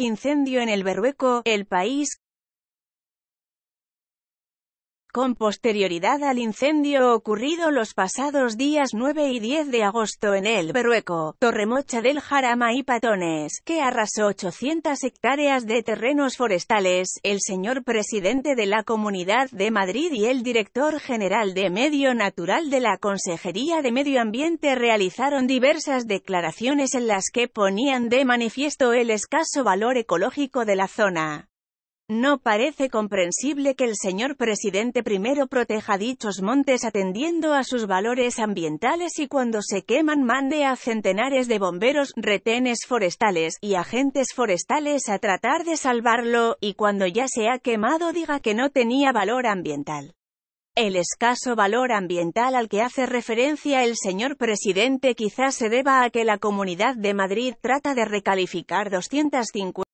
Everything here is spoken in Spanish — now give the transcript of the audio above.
Incendio en el Berrueco, El País, con posterioridad al incendio ocurrido los pasados días 9 y 10 de agosto en El Berrueco, Torremocha del Jarama y Patones, que arrasó 800 hectáreas de terrenos forestales, el señor presidente de la Comunidad de Madrid y el director general de Medio Natural de la Consejería de Medio Ambiente realizaron diversas declaraciones en las que ponían de manifiesto el escaso valor ecológico de la zona. No parece comprensible que el señor presidente primero proteja dichos montes atendiendo a sus valores ambientales y cuando se queman mande a centenares de bomberos, retenes forestales y agentes forestales a tratar de salvarlo, y cuando ya se ha quemado diga que no tenía valor ambiental. El escaso valor ambiental al que hace referencia el señor presidente quizás se deba a que la Comunidad de Madrid trata de recalificar 250